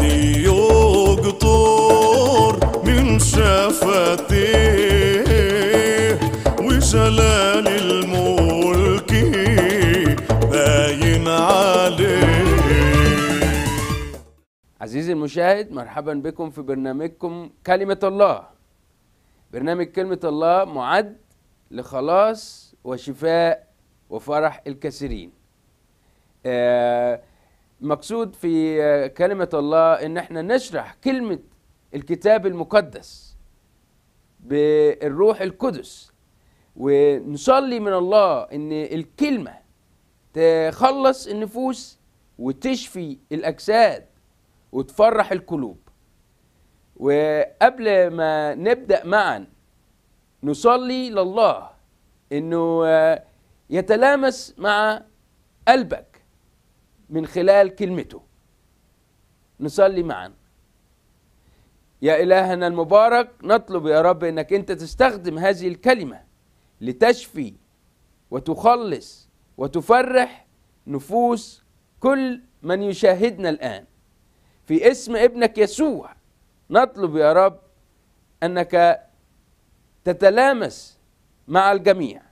من وجلال الملك عليه عزيزي المشاهد مرحبا بكم في برنامجكم كلمة الله برنامج كلمة الله معد لخلاص وشفاء وفرح الكثيرين آه مقصود في آه، كلمة الله إن احنا نشرح كلمة الكتاب المقدس بالروح القدس ونصلي من الله إن الكلمة تخلص النفوس وتشفي الأجساد وتفرح القلوب وقبل ما نبدأ معا نصلي لله إنه آه، يتلامس مع قلبك من خلال كلمته نصلي معا يا إلهنا المبارك نطلب يا رب أنك أنت تستخدم هذه الكلمة لتشفي وتخلص وتفرح نفوس كل من يشاهدنا الآن في اسم ابنك يسوع نطلب يا رب أنك تتلامس مع الجميع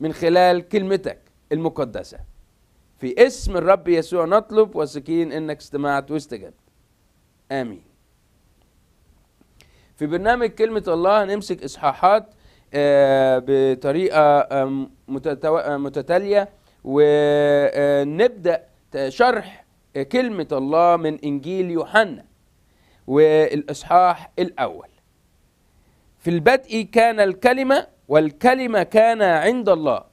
من خلال كلمتك المقدسه في اسم الرب يسوع نطلب واثقين انك استمعت واستجبت امين في برنامج كلمة الله هنمسك إصحاحات آه، بطريقة آه، متتالية ونبدأ شرح آه، كلمة الله من إنجيل يوحنا والإصحاح الأول في البدء كان الكلمة والكلمة كان عند الله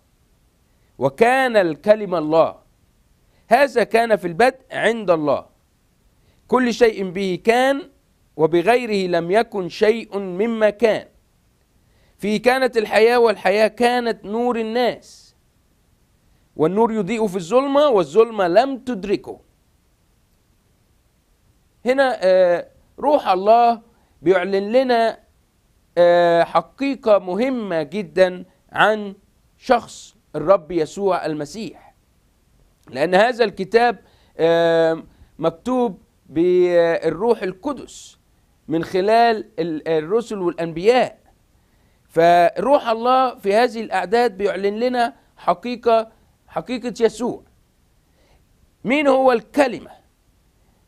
وكان الكلمة الله هذا كان في البدء عند الله كل شيء به كان وبغيره لم يكن شيء مما كان فيه كانت الحياة والحياة كانت نور الناس والنور يضيء في الظلمة والظلمة لم تدركه هنا آه، روح الله بيعلن لنا آه، حقيقة مهمة جدا عن شخص الرب يسوع المسيح لأن هذا الكتاب مكتوب بالروح القدس من خلال الرسل والأنبياء فروح الله في هذه الأعداد بيعلن لنا حقيقة حقيقة يسوع مين هو الكلمة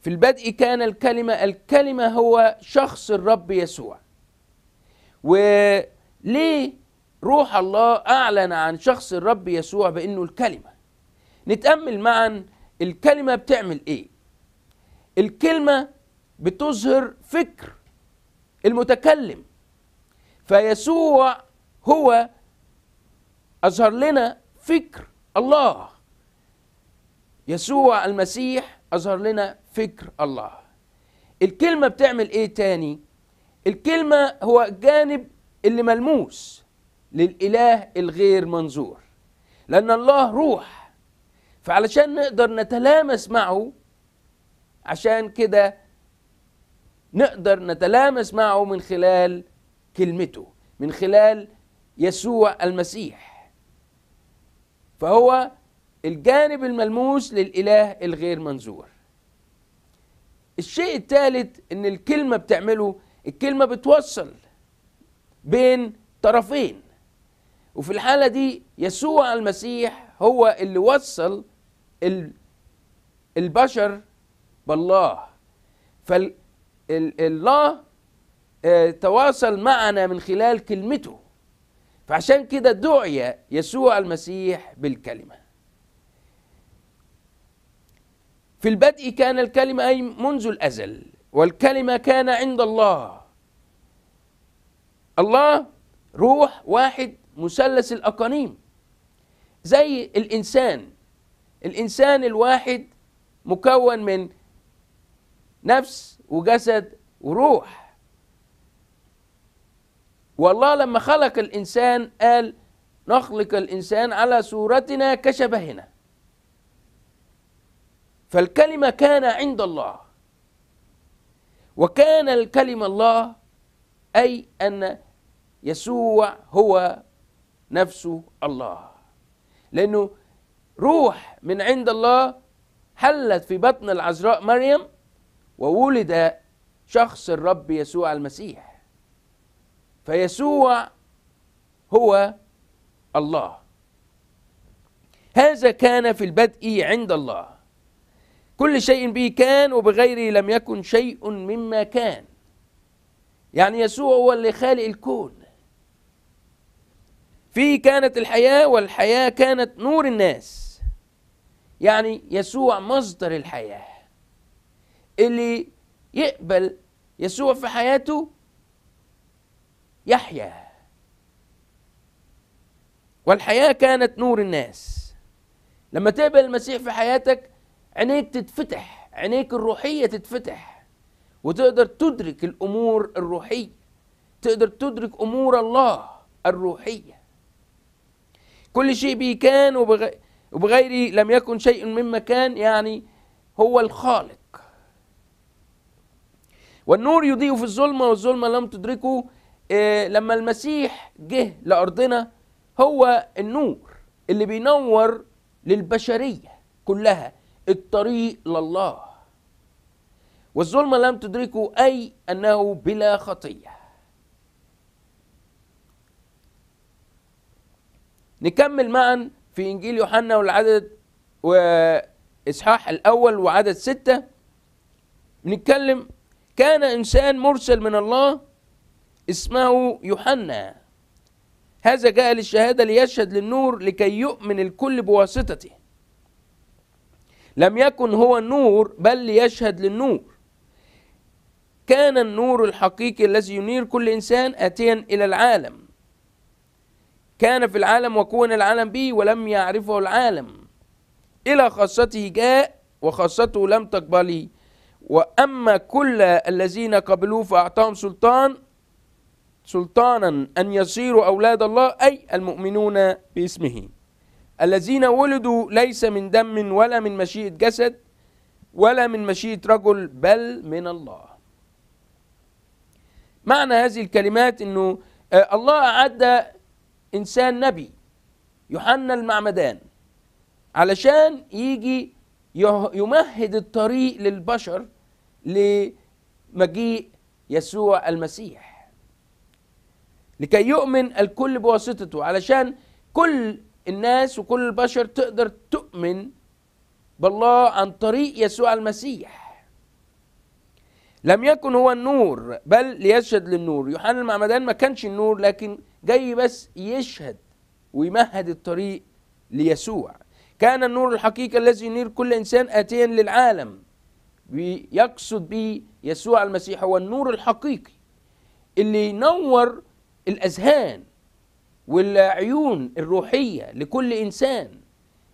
في البدء كان الكلمة الكلمة هو شخص الرب يسوع وليه روح الله أعلن عن شخص الرب يسوع بأنه الكلمة نتأمل معا الكلمة بتعمل إيه الكلمة بتظهر فكر المتكلم فيسوع هو أظهر لنا فكر الله يسوع المسيح أظهر لنا فكر الله الكلمة بتعمل إيه تاني الكلمة هو الجانب اللي ملموس للإله الغير منظور لأن الله روح فعلشان نقدر نتلامس معه عشان كده نقدر نتلامس معه من خلال كلمته من خلال يسوع المسيح فهو الجانب الملموس للاله الغير منظور الشيء الثالث ان الكلمه بتعمله الكلمه بتوصل بين طرفين وفي الحاله دي يسوع المسيح هو اللي وصل البشر بالله فالله آه، تواصل معنا من خلال كلمته فعشان كده دعي يسوع المسيح بالكلمة في البدء كان الكلمة أي منذ الأزل والكلمة كان عند الله الله روح واحد مثلث الأقانيم زي الإنسان الإنسان الواحد مكون من نفس وجسد وروح والله لما خلق الإنسان قال نخلق الإنسان على صورتنا كشبهنا فالكلمة كان عند الله وكان الكلمة الله أي أن يسوع هو نفسه الله لأنه روح من عند الله حلت في بطن العذراء مريم وولد شخص الرب يسوع المسيح فيسوع هو الله هذا كان في البدء عند الله كل شيء به كان وبغيره لم يكن شيء مما كان يعني يسوع هو اللي خالق الكون فيه كانت الحياه والحياه كانت نور الناس يعني يسوع مصدر الحياة اللي يقبل يسوع في حياته يحيا والحياة كانت نور الناس لما تقبل المسيح في حياتك عينيك تتفتح عينيك الروحية تتفتح وتقدر تدرك الأمور الروحية تقدر تدرك أمور الله الروحية كل شيء بيكان كان وبغير وبغيري لم يكن شيء مما كان يعني هو الخالق والنور يضيء في الظلمة والظلمة لم تدركه إيه لما المسيح جه لأرضنا هو النور اللي بينور للبشرية كلها الطريق لله والظلمة لم تدركه أي أنه بلا خطية نكمل معا في إنجيل يوحنا والعدد وإصحاح الأول وعدد ستة بنتكلم كان إنسان مرسل من الله اسمه يوحنا هذا جاء للشهادة ليشهد للنور لكي يؤمن الكل بواسطته لم يكن هو النور بل ليشهد للنور كان النور الحقيقي الذي ينير كل إنسان آتيا إلى العالم كان في العالم وكون العالم به ولم يعرفه العالم إلى خاصته جاء وخاصته لم تقبله وأما كل الذين قبلوه فأعطاهم سلطان سلطانا أن يصيروا أولاد الله أي المؤمنون باسمه الذين ولدوا ليس من دم ولا من مشيئة جسد ولا من مشيئة رجل بل من الله معنى هذه الكلمات أنه آه، الله أعد إنسان نبي يوحنا المعمدان علشان يجي يمهد الطريق للبشر لمجيء يسوع المسيح لكي يؤمن الكل بواسطته علشان كل الناس وكل البشر تقدر تؤمن بالله عن طريق يسوع المسيح لم يكن هو النور بل ليشهد للنور يوحنا المعمدان ما كانش النور لكن جاي بس يشهد ويمهد الطريق ليسوع كان النور الحقيقي الذي ينير كل انسان اتيا للعالم يقصد به يسوع المسيح هو النور الحقيقي اللي ينور الاذهان والعيون الروحيه لكل انسان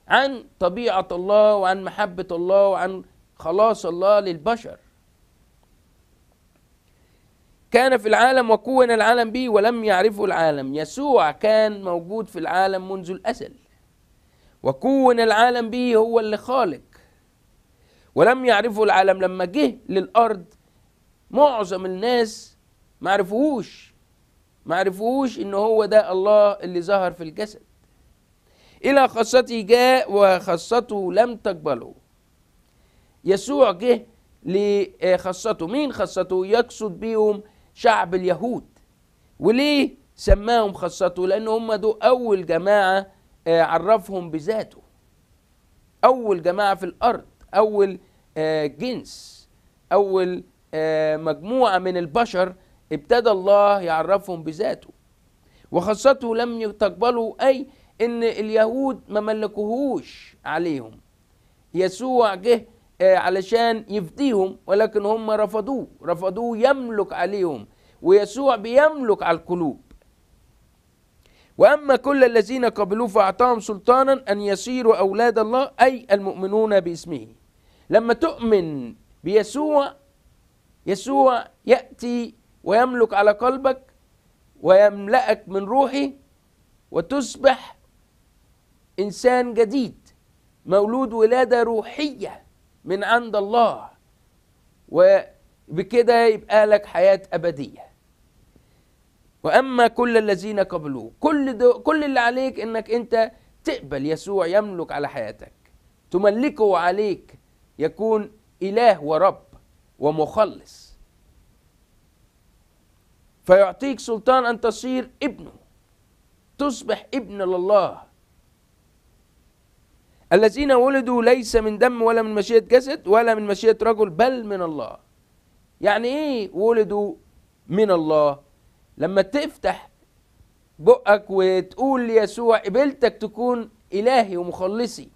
عن طبيعه الله وعن محبه الله وعن خلاص الله للبشر كان في العالم وكون العالم به ولم يعرفه العالم يسوع كان موجود في العالم منذ الأزل وكون العالم به هو اللي خالق ولم يعرفه العالم لما جه للأرض معظم الناس ما عرفوهوش ما عرفوهوش إن هو ده الله اللي ظهر في الجسد إلى خاصته جاء وخاصته لم تقبله يسوع جه لخاصته مين خاصته يقصد بيهم شعب اليهود وليه سماهم خاصته لأن هم دول أول جماعة آه، عرفهم بذاته أول جماعة في الأرض أول آه، جنس أول آه، مجموعة من البشر ابتدى الله يعرفهم بذاته وخاصته لم يتقبلوا أي إن اليهود ما ملكوهوش عليهم يسوع جه آه، علشان يفديهم ولكن هم رفضوه رفضوه يملك عليهم ويسوع بيملك على القلوب وأما كل الذين قبلوه فأعطاهم سلطانا أن يصيروا أولاد الله أي المؤمنون باسمه لما تؤمن بيسوع يسوع يأتي ويملك على قلبك ويملأك من روحي وتصبح إنسان جديد مولود ولادة روحية من عند الله وبكده يبقى لك حياة أبدية وأما كل الذين قبلوه كل, كل اللي عليك إنك أنت تقبل يسوع يملك على حياتك تملكه عليك يكون إله ورب ومخلص فيعطيك سلطان أن تصير ابنه تصبح ابن لله الذين ولدوا ليس من دم ولا من مشيئة جسد ولا من مشيئة رجل بل من الله يعني ايه ولدوا من الله لما تفتح بقك وتقول ليسوع قبلتك تكون إلهي ومخلصي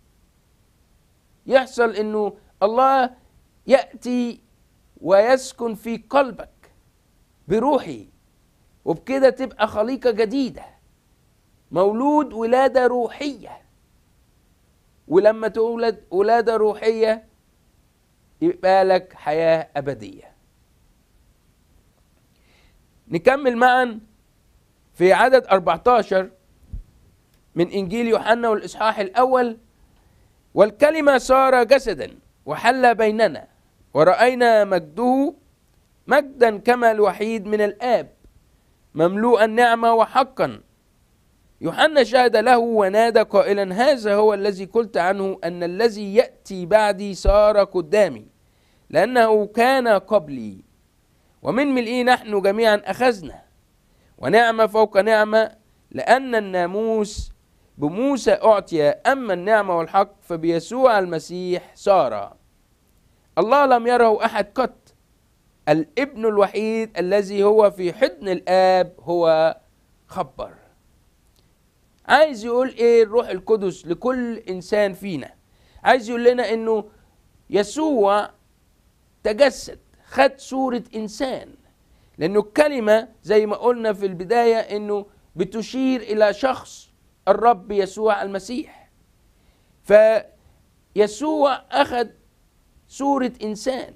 يحصل انه الله يأتي ويسكن في قلبك بروحي وبكده تبقى خليقة جديدة مولود ولادة روحية ولما تولد ولادة روحية يبقى لك حياة أبدية نكمل معا في عدد 14 من إنجيل يوحنا والإصحاح الأول والكلمة صار جسدا وحل بيننا ورأينا مجده مجدا كما الوحيد من الآب مملوء النعمة وحقا يوحنا شهد له ونادى قائلا هذا هو الذي قلت عنه أن الذي يأتي بعدي صار قدامي لأنه كان قبلي ومن ملئي نحن جميعا أخذنا ونعمة فوق نعمة لأن الناموس بموسى أعطي أما النعمة والحق فبيسوع المسيح صار الله لم يره أحد قط الابن الوحيد الذي هو في حضن الآب هو خبر عايز يقول ايه الروح القدس لكل انسان فينا عايز يقول لنا انه يسوع تجسد خد صوره انسان لانه الكلمه زي ما قلنا في البدايه انه بتشير الى شخص الرب يسوع المسيح فيسوع اخذ صوره انسان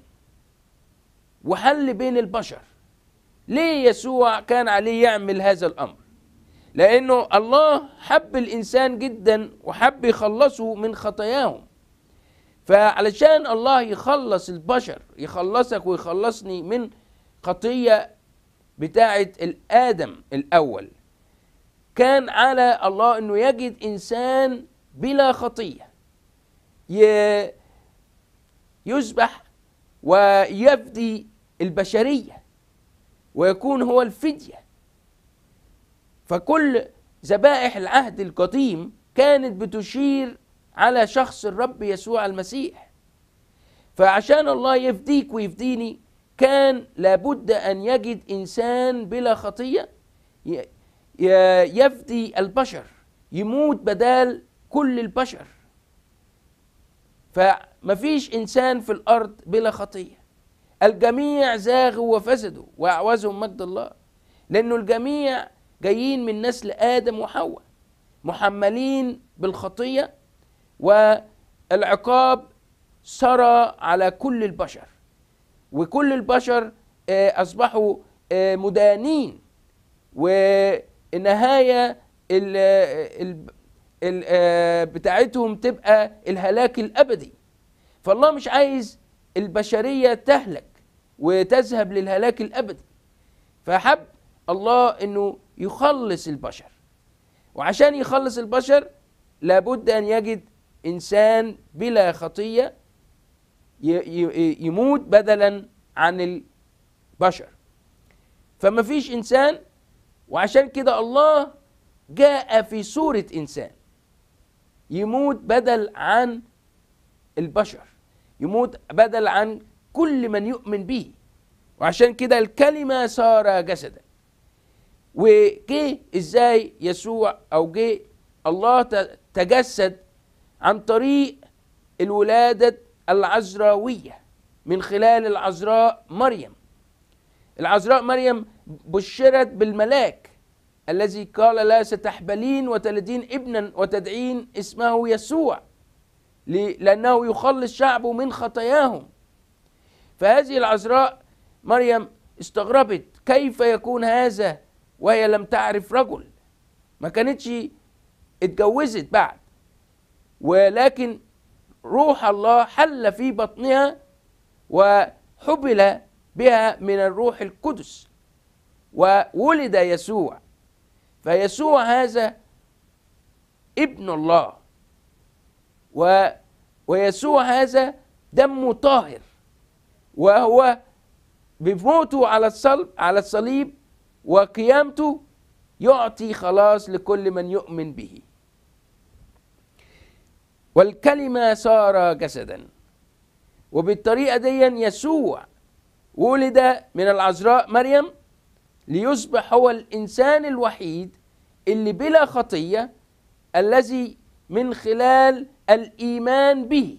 وحل بين البشر ليه يسوع كان عليه يعمل هذا الامر لأنه الله حب الإنسان جدا وحب يخلصه من خطاياهم فعلشان الله يخلص البشر يخلصك ويخلصني من خطية بتاعة الآدم الأول كان على الله أنه يجد إنسان بلا خطية يذبح ويفدي البشرية ويكون هو الفدية فكل ذبائح العهد القديم كانت بتشير على شخص الرب يسوع المسيح فعشان الله يفديك ويفديني كان لابد ان يجد انسان بلا خطيه يفدي البشر يموت بدال كل البشر فمفيش انسان في الارض بلا خطيه الجميع زاغوا وفسدوا واعوزهم مجد الله لانه الجميع جايين من نسل آدم وحواء محملين بالخطية والعقاب سرى على كل البشر وكل البشر آه، أصبحوا آه، مدانين والنهاية آه، بتاعتهم تبقى الهلاك الأبدي فالله مش عايز البشرية تهلك وتذهب للهلاك الأبدي فحب الله أنه يخلص البشر وعشان يخلص البشر لابد أن يجد إنسان بلا خطية يموت بدلا عن البشر فما فيش إنسان وعشان كده الله جاء في صورة إنسان يموت بدل عن البشر يموت بدل عن كل من يؤمن به وعشان كده الكلمة صار جسدا وجه ازاي يسوع او جه الله تجسد عن طريق الولادة العذراوية من خلال العذراء مريم العذراء مريم بشرت بالملاك الذي قال لا ستحبلين وتلدين ابنا وتدعين اسمه يسوع لأنه يخلص شعبه من خطاياهم فهذه العذراء مريم استغربت كيف يكون هذا وهي لم تعرف رجل ما كانتش اتجوزت بعد ولكن روح الله حل في بطنها وحبل بها من الروح القدس وولد يسوع فيسوع هذا ابن الله و ويسوع هذا دمه طاهر وهو بموته على الصلب على الصليب وقيامته يعطي خلاص لكل من يؤمن به والكلمة صار جسدا وبالطريقة دي يسوع ولد من العذراء مريم ليصبح هو الإنسان الوحيد اللي بلا خطية الذي من خلال الإيمان به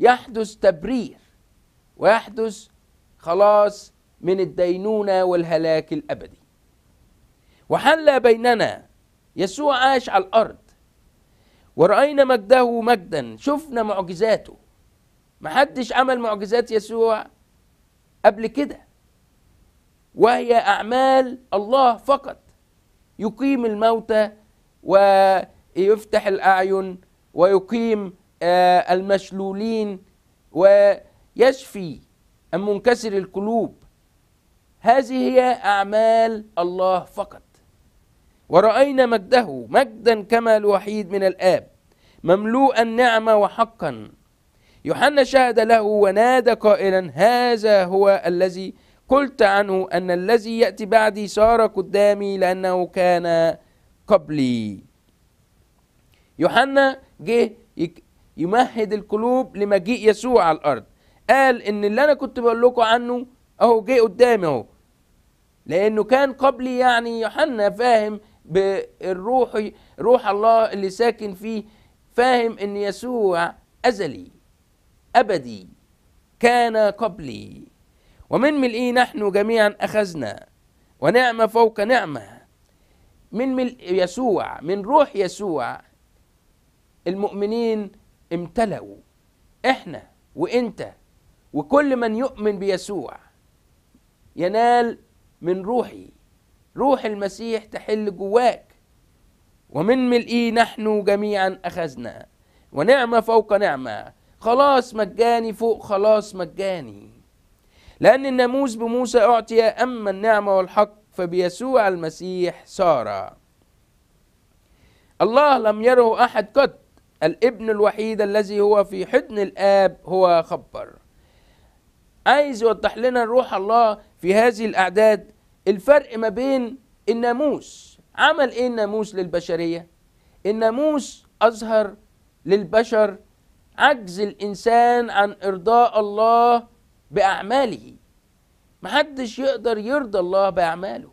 يحدث تبرير ويحدث خلاص من الدينونة والهلاك الأبدي وحل بيننا يسوع عاش على الأرض ورأينا مجده مجدا شفنا معجزاته محدش عمل معجزات يسوع قبل كده وهي أعمال الله فقط يقيم الموتى ويفتح الأعين ويقيم آه، المشلولين ويشفي المنكسر القلوب هذه هي أعمال الله فقط ورأينا مجده مجدا كما الوحيد من الآب مملوءا نعمة وحقا يوحنا شهد له ونادى قائلا هذا هو الذي قلت عنه أن الذي يأتي بعدي صار قدامي لأنه كان قبلي يوحنا جه يمهد القلوب لمجيء يسوع على الأرض قال إن اللي أنا كنت بقول لكم عنه أهو جه قدامي أهو لأنه كان قبلي يعني يوحنا فاهم بالروح روح الله اللي ساكن فيه فاهم إن يسوع أزلي أبدي كان قبلي ومن ملئي نحن جميعا أخذنا ونعمة فوق نعمة من مل يسوع من روح يسوع المؤمنين امتلأوا احنا وانت وكل من يؤمن بيسوع ينال من روحي روح المسيح تحل جواك ومن ملئي نحن جميعا أخذنا ونعمة فوق نعمة خلاص مجاني فوق خلاص مجاني لأن الناموس بموسى أعطي أما النعمة والحق فبيسوع المسيح سارة الله لم يره أحد قط الابن الوحيد الذي هو في حضن الآب هو خبر عايز يوضح لنا روح الله في هذه الأعداد الفرق ما بين الناموس عمل ايه الناموس للبشريه الناموس اظهر للبشر عجز الانسان عن ارضاء الله باعماله محدش يقدر يرضى الله باعماله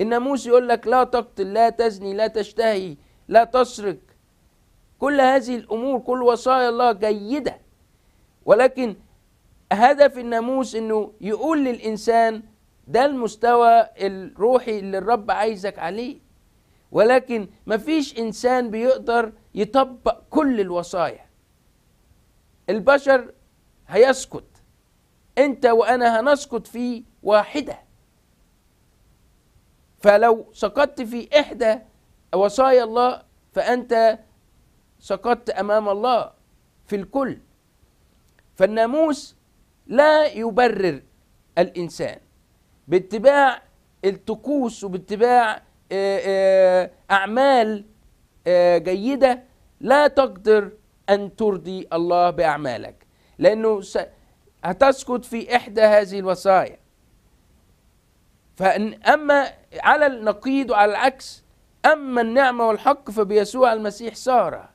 الناموس يقول لك لا تقتل لا تزني لا تشتهي لا تسرق كل هذه الامور كل وصايا الله جيده ولكن هدف الناموس انه يقول للانسان ده المستوى الروحي اللي الرب عايزك عليه ولكن مفيش انسان بيقدر يطبق كل الوصايا البشر هيسكت انت وانا هنسكت في واحده فلو سقطت في احدى وصايا الله فانت سقطت امام الله في الكل فالناموس لا يبرر الانسان باتباع الطقوس وباتباع آه، آه، أعمال آه، جيدة لا تقدر أن ترضي الله بأعمالك لأنه هتسقط في إحدى هذه الوصايا فأما على النقيض وعلى العكس أما النعمة والحق فبيسوع المسيح سارة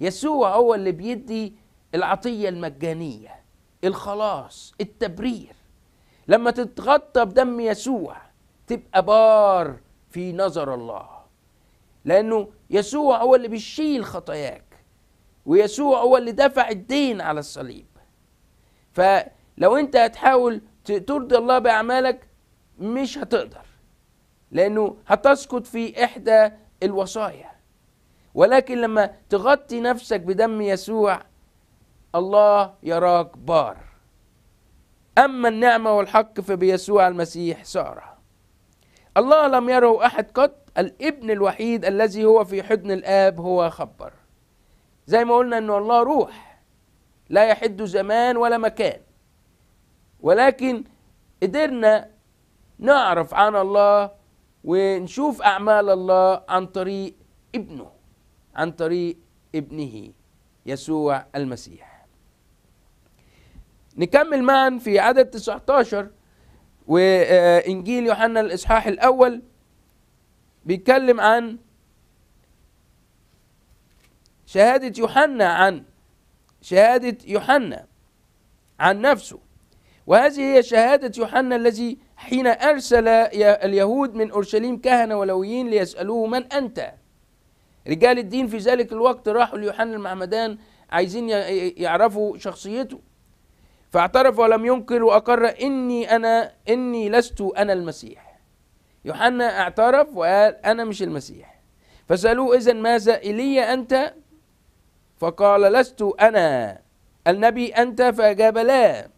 يسوع هو اللي بيدي العطية المجانية الخلاص التبرير لما تتغطى بدم يسوع تبقى بار في نظر الله لأنه يسوع هو اللي بيشيل خطاياك ويسوع هو اللي دفع الدين على الصليب فلو أنت هتحاول ترضي الله بأعمالك مش هتقدر لأنه هتسقط في إحدى الوصايا ولكن لما تغطي نفسك بدم يسوع الله يراك بار أما النعمة والحق فبيسوع المسيح سارة الله لم يره أحد قط الابن الوحيد الذي هو في حضن الآب هو خبر زي ما قلنا أن الله روح لا يحد زمان ولا مكان ولكن قدرنا نعرف عن الله ونشوف أعمال الله عن طريق ابنه عن طريق ابنه يسوع المسيح نكمل معا في عدد 19 وإنجيل يوحنا الإصحاح الأول بيتكلم عن شهادة يوحنا عن شهادة يوحنا عن نفسه وهذه هي شهادة يوحنا الذي حين أرسل اليهود من أورشليم كهنة ولويين ليسألوه من أنت رجال الدين في ذلك الوقت راحوا ليوحنا المعمدان عايزين يعرفوا شخصيته فاعترف ولم ينكر وأقر إني أنا إني لست أنا المسيح يوحنا اعترف وقال أنا مش المسيح فسألوه إذا ماذا إلي أنت فقال لست أنا النبي أنت فأجاب لا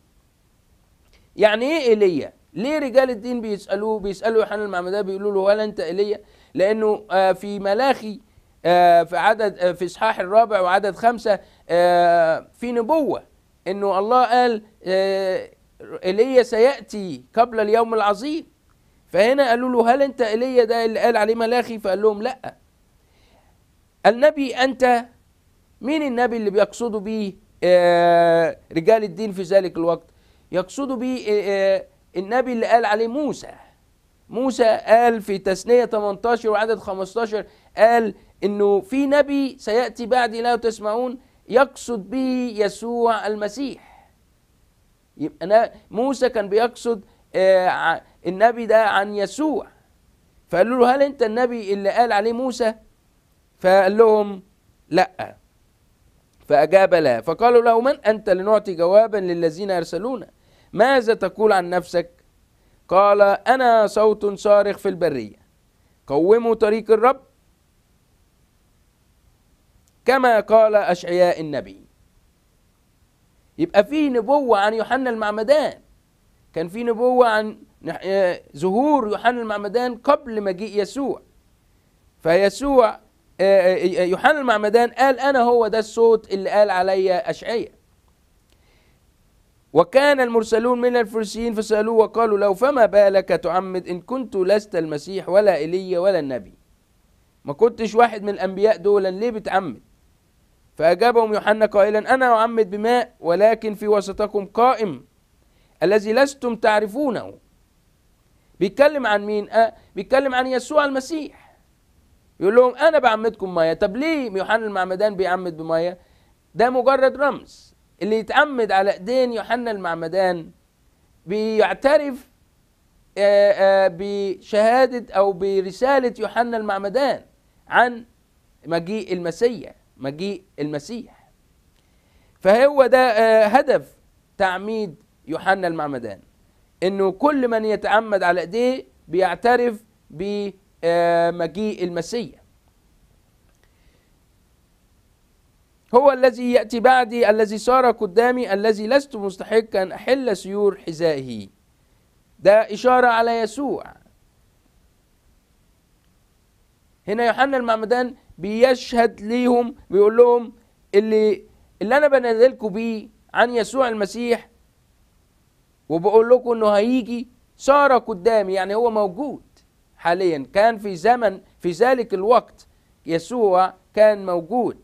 يعني إيه إيليا؟ ليه رجال الدين بيسألوه بيسألوا يوحنا المعمدان بيقولوا له هل أنت إيليا؟ لأنه آه، في ملاخي آه، في عدد آه، في إصحاح الرابع وعدد خمسة في نبوة انه الله قال ايليا آه، سياتي قبل اليوم العظيم فهنا قالوا له هل انت ايليا ده اللي قال عليه ملاخي فقال لهم لا النبي انت مين النبي اللي بيقصدوا به آه، رجال الدين في ذلك الوقت يقصدوا به آه، النبي اللي قال عليه موسى موسى قال في تثنية 18 وعدد 15 قال انه في نبي سياتي بعدي لا تسمعون يقصد به يسوع المسيح يبقى أنا موسى كان بيقصد آه، النبي ده عن يسوع فقالوا له هل انت النبي اللي قال عليه موسى فقال لهم لا فأجاب لا فقالوا له من أنت لنعطي جوابا للذين يرسلونا ماذا تقول عن نفسك قال أنا صوت صارخ في البرية قوموا طريق الرب كما قال أشعياء النبي يبقى في نبوة عن يوحنا المعمدان كان في نبوة عن آه، ظهور يوحنا المعمدان قبل مجيء يسوع فيسوع آه، آه، يوحنا المعمدان قال أنا هو ده الصوت اللي قال عليا أشعياء وكان المرسلون من الفرسيين فسألوه وقالوا لو فما بالك تعمد إن كنت لست المسيح ولا إيليا ولا النبي ما كنتش واحد من الأنبياء دولا ليه بتعمد فأجابهم يوحنا قائلا أنا أعمد بماء ولكن في وسطكم قائم الذي لستم تعرفونه بيتكلم عن مين؟ أه بيتكلم عن يسوع المسيح يقول لهم أنا بعمدكم مية طب ليه يوحنا المعمدان بيعمد بمية؟ ده مجرد رمز اللي يتعمد على ايدين يوحنا المعمدان بيعترف آه، آه، بشهادة أو برسالة يوحنا المعمدان عن مجيء المسيح مجيء المسيح فهو ده آه، هدف تعميد يوحنا المعمدان انه كل من يتعمد على ايديه بيعترف بمجيء آه، المسيح هو الذي ياتي بعدي الذي صار قدامي الذي لست مستحقا احل سيور حذائه ده اشاره على يسوع هنا يوحنا المعمدان بيشهد ليهم بيقول لهم اللي اللي انا بنزلكم بيه عن يسوع المسيح وبقول لكم انه هيجي صار قدامي يعني هو موجود حاليا كان في زمن في ذلك الوقت يسوع كان موجود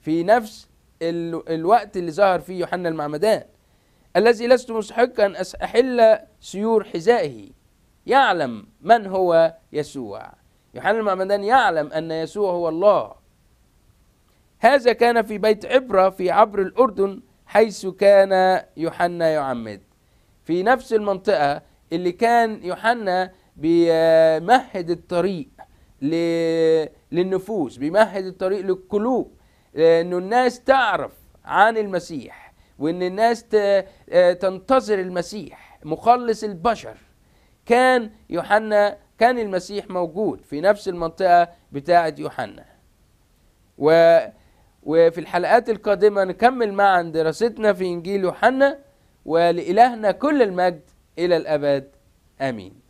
في نفس الوقت اللي ظهر فيه يوحنا المعمدان الذي لست مستحقا احل سيور حذائه يعلم من هو يسوع يوحنا المعمدان يعلم أن يسوع هو الله هذا كان في بيت عبرة في عبر الأردن حيث كان يوحنا يعمد في نفس المنطقة اللي كان يوحنا بيمهد الطريق للنفوس بيمهد الطريق للقلوب انه الناس تعرف عن المسيح وان الناس تنتظر المسيح مخلص البشر كان يوحنا كان المسيح موجود في نفس المنطقة بتاعة يوحنا و وفي الحلقات القادمة نكمل معا دراستنا في إنجيل يوحنا ولإلهنا كل المجد إلى الأبد آمين